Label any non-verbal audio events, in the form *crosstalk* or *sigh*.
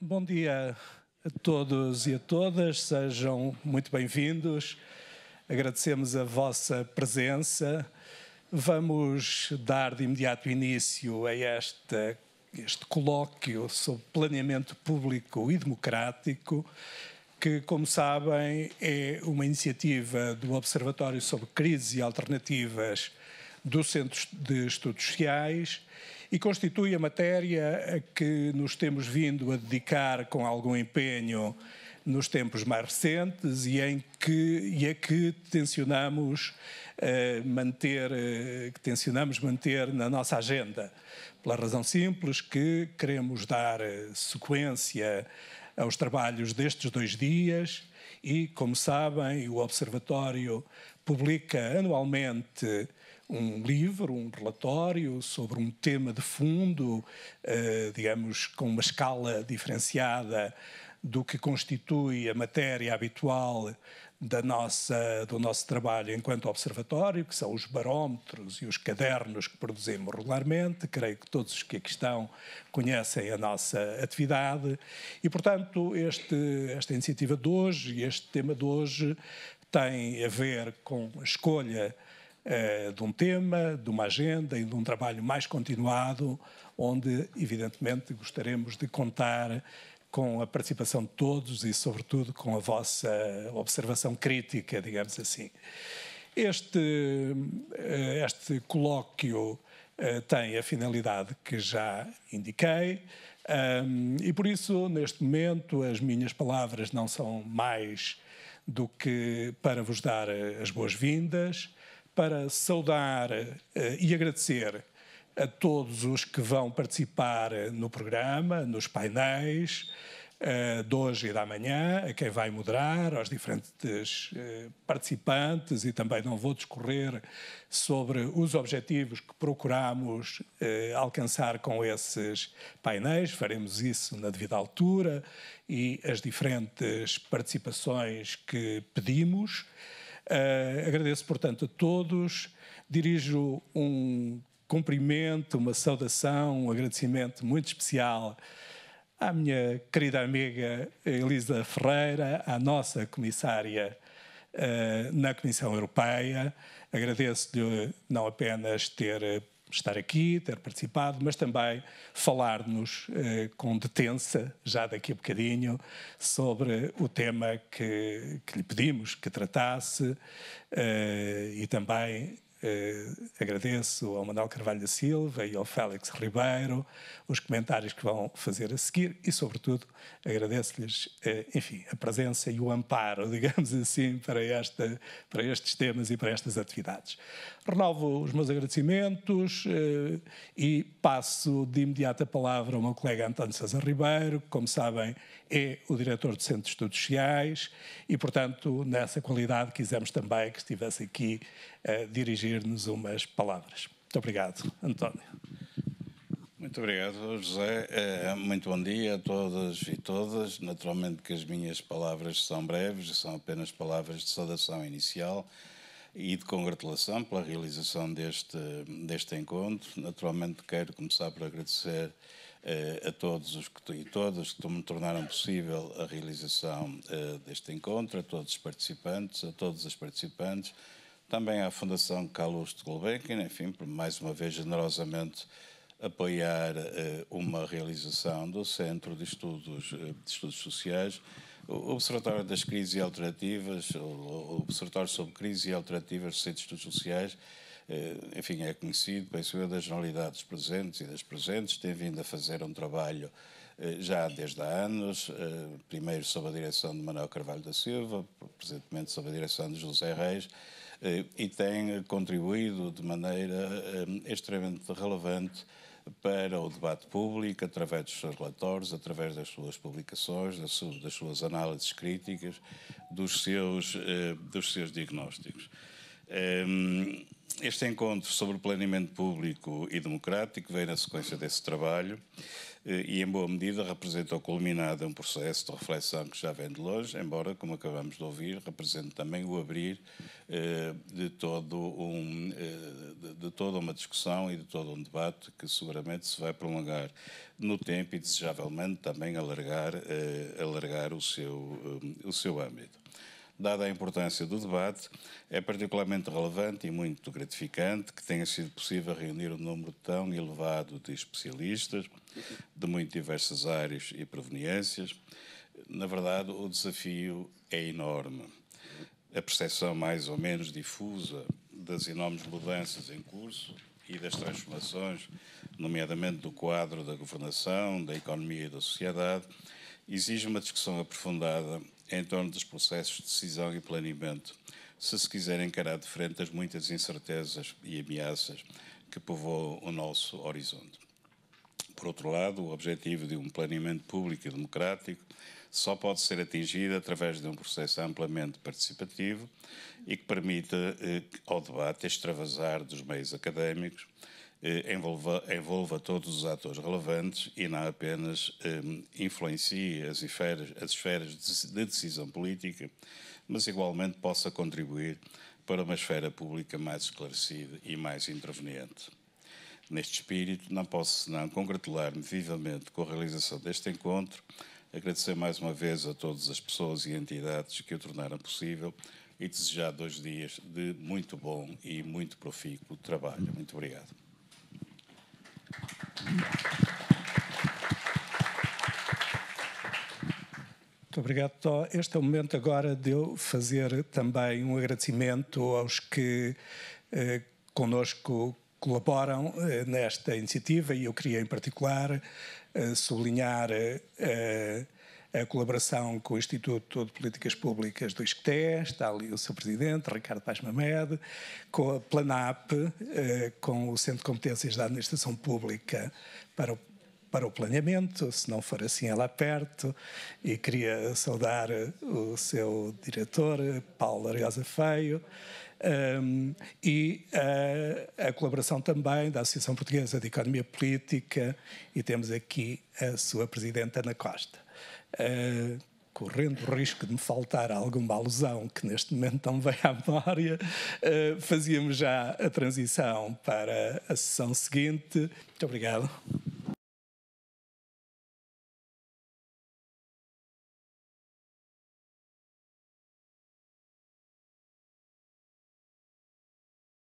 Bom dia a todos e a todas, sejam muito bem-vindos. Agradecemos a vossa presença. Vamos dar de imediato início a esta, este colóquio sobre planeamento público e democrático, que, como sabem, é uma iniciativa do Observatório sobre Crises e Alternativas do Centro de Estudos Sociais e constitui a matéria a que nos temos vindo a dedicar com algum empenho nos tempos mais recentes e, em que, e a é que tencionamos, eh, manter, eh, que tencionamos manter na nossa agenda, pela razão simples que queremos dar eh, sequência aos trabalhos destes dois dias e, como sabem, o Observatório publica anualmente um livro, um relatório sobre um tema de fundo, eh, digamos, com uma escala diferenciada do que constitui a matéria habitual da nossa, do nosso trabalho enquanto observatório, que são os barómetros e os cadernos que produzimos regularmente. Creio que todos os que aqui estão conhecem a nossa atividade. E, portanto, este, esta iniciativa de hoje e este tema de hoje tem a ver com a escolha eh, de um tema, de uma agenda e de um trabalho mais continuado, onde, evidentemente, gostaremos de contar com a participação de todos e, sobretudo, com a vossa observação crítica, digamos assim. Este, eh, este colóquio eh, tem a finalidade que já indiquei, e por isso, neste momento, as minhas palavras não são mais do que para vos dar as boas-vindas para saudar eh, e agradecer a todos os que vão participar eh, no programa, nos painéis eh, de hoje e da manhã, a quem vai moderar, aos diferentes participantes e também não vou discorrer sobre os objetivos que procuramos alcançar com esses painéis, faremos isso na devida altura e as diferentes participações que pedimos. Uh, agradeço, portanto, a todos, dirijo um cumprimento, uma saudação, um agradecimento muito especial à minha querida amiga Elisa Ferreira, à nossa comissária uh, na Comissão Europeia. Agradeço-lhe não apenas ter estar aqui, ter participado, mas também falar-nos eh, com detença, já daqui a bocadinho, sobre o tema que, que lhe pedimos que tratasse eh, e também Uh, agradeço ao Manuel Carvalho da Silva e ao Félix Ribeiro os comentários que vão fazer a seguir e, sobretudo, agradeço-lhes, uh, enfim, a presença e o amparo, *laughs* digamos assim, para, esta, para estes temas e para estas atividades. Renovo os meus agradecimentos uh, e passo de imediato a palavra ao meu colega António César Ribeiro, que, como sabem, é o diretor do Centro de Estudos Sociais e, portanto, nessa qualidade quisemos também que estivesse aqui a dirigir dirigir-nos umas palavras. Muito obrigado, António. Muito obrigado, José. É, muito bom dia a todas e todas. Naturalmente que as minhas palavras são breves, são apenas palavras de saudação inicial e de congratulação pela realização deste, deste encontro. Naturalmente quero começar por agradecer é, a todos os que, e todas que me tornaram possível a realização é, deste encontro, a todos os participantes, a todas as participantes, também à Fundação Carlos de Gulbenkian, enfim, por mais uma vez generosamente apoiar eh, uma realização do Centro de Estudos, eh, de Estudos Sociais, o Observatório das Crises e Alternativas, o Observatório sobre Crises e Alternativas do Centro de Estudos Sociais, eh, enfim, é conhecido, penso eu, das generalidades presentes e das presentes, tem vindo a fazer um trabalho já desde há anos, primeiro sob a direção de Manuel Carvalho da Silva, presentemente sob a direção de José Reis, eh, e tem contribuído de maneira eh, extremamente relevante para o debate público, através dos seus relatórios, através das suas publicações, das suas, análises críticas, dos seus, eh, dos seus diagnósticos. Ehm, este encontro sobre o planeamento público e democrático vem na sequência desse trabalho eh, e, em boa medida, representa o culminado de um processo de reflexão que já vem de longe, embora, como acabamos de ouvir, represente também o abrir eh, de, todo um, eh, de, toda uma discussão e de todo um debate que seguramente se vai prolongar no tempo e, desejavelmente, também alargar, alargar o, seu, o seu âmbito dada a importância do debate, é particularmente relevante e muito gratificante que tenha sido possível reunir um número tão elevado de especialistas de muito diversas áreas e proveniências. Na verdade, o desafio é enorme. A percepção mais ou menos difusa das enormes mudanças em curso e das transformações, nomeadamente do quadro da governação, da economia e da sociedade, exige uma discussão aprofundada em torno dos processos de decisão e planeamento, se se quiser encarar de frente as muitas incertezas e ameaças que povoam o nosso horizonte. Por outro lado, o objetivo de um planeamento público e democrático só pode ser atingido através de um processo amplamente participativo e que permita eh, ao debate extravasar dos meios académicos, eh, envolva, envolva todos os atores relevantes e não apenas ehm, influencie as esferas, as esferas de decisão política, mas igualmente possa contribuir para uma esfera pública mais esclarecida e mais interveniente. Neste espírito, não posso senão congratular-me vivamente com a realização deste encontro, agradecer mais uma vez a todas as pessoas e entidades que o tornaram possível e desejar dois dias de muito bom e muito profícuo trabalho. Muito obrigado. Muito obrigado, Tó. Este é o momento agora de eu fazer também um agradecimento aos que eh, conosco colaboram eh, nesta iniciativa e eu queria, em particular, eh, sublinhar. Eh, a colaboração com o Instituto de Políticas Públicas do ISCTE, está ali o seu presidente, Ricardo Paz Mamed, com a PLANAP, eh, com o Centro de Competências da Administração Pública para o para o planeamento, se não for assim é lá perto, e queria saudar eh, o seu diretor, Paulo Ariosa Feio, um, ehm, e a, a, colaboração também da Associação Portuguesa de Economia Política, e temos aqui a sua presidenta Ana Costa uh, correndo o risco de me faltar alguma alusão que neste momento não vem à memória, uh, fazíamos já a transição para a sessão seguinte. Muito obrigado.